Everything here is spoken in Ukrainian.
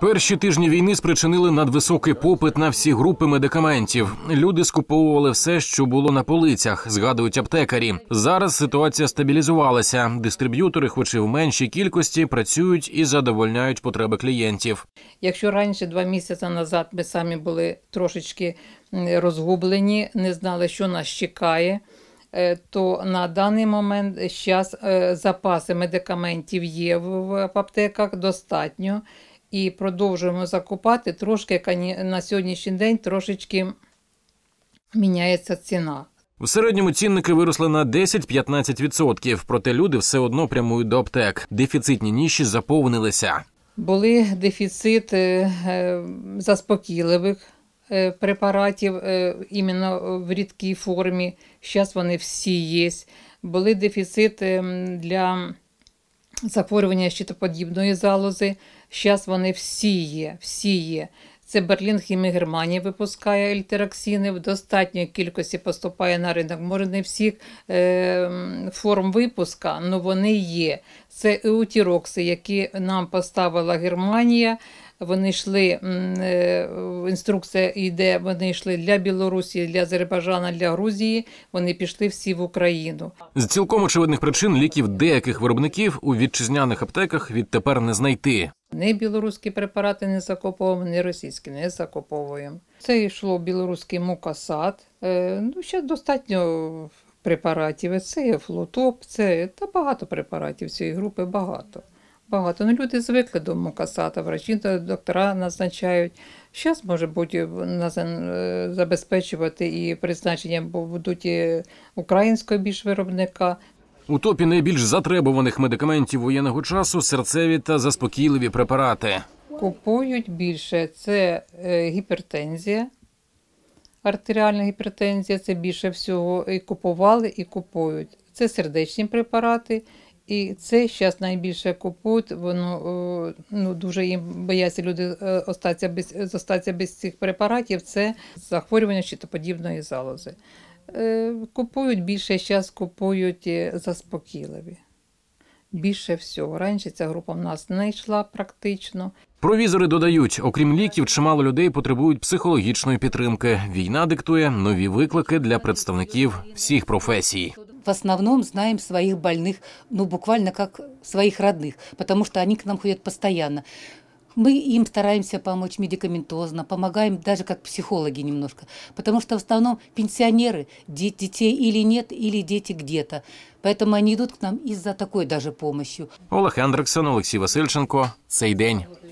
Перші тижні війни спричинили надвисокий попит на всі групи медикаментів. Люди скуповували все, що було на полицях, згадують аптекарі. Зараз ситуація стабілізувалася. Дистриб'ютори, хоч і в меншій кількості, працюють і задовольняють потреби клієнтів. Якщо раніше два місяці назад ми самі були трошечки розгублені, не знали, що нас чекає. Е, то на даний момент зараз е, запаси медикаментів є в аптеках достатньо, і продовжуємо закупати. Трошки на сьогоднішній день трошечки міняється ціна. В середньому цінники виросли на 10-15%, проте люди все одно прямують до аптек. Дефіцитні ніші заповнилися. Були дефіцит е, е, заспокійливих е, препаратів іменно в рідкій формі. Зараз вони всі є. Були дефіцит ем, для захворювання щитоподібної залози. Зараз вони всі є, всі є. Це Берлінг і Германія випускає ельтероксини, в достатньої кількості поступає на ринок. Може, не всіх е, форм випуска, але вони є. Це еутірокси, які нам поставила Германія. Вони йшли е, інструкція йде, вони йшли для Білорусі, для Азербайджана, для Грузії. Вони пішли всі в Україну. З цілком очевидних причин ліків деяких виробників у вітчизняних аптеках відтепер не знайти. Не білоруські препарати не закуповуємо, не російські не закуповуємо. Це йшло білоруський мукасад. Е, ну ще достатньо препаратів. Це флотоп, це та багато препаратів цієї групи багато багато. Ну, Люди звикли до мукасата, врачі доктора назначають. Зараз, може бути, е, е, забезпечувати і призначення, бо будуть і українського більш виробника. У топі найбільш затребуваних медикаментів воєнного часу серцеві та заспокійливі препарати. Купують більше це е, гіпертензія, артеріальна гіпертензія це більше всього. І купували і купують. Це сердечні препарати, і це зараз найбільше купують, воно е, ну дуже їм бояться люди е, остатися без зостатися без цих препаратів. Це захворювання щитоподібної залози. Е, купують більше зараз, купують заспокійливі більше всього. Раніше ця група в нас не йшла практично. Провізори додають, окрім ліків, чимало людей потребують психологічної підтримки. Війна диктує нові виклики для представників всіх професій. В основному знаємо своїх больних, ну буквально як своїх родных, тому что они к нам ходять постоянно. Мы им стараемся помочь медикаментозно, помогаем даже как психологи немножко, потому что в основном пенсионеры, детей или нет, или дети где-то. Поэтому они идут к нам из-за такой даже помощи. Олег Андрексон, Олексій Васильченко. Цей день.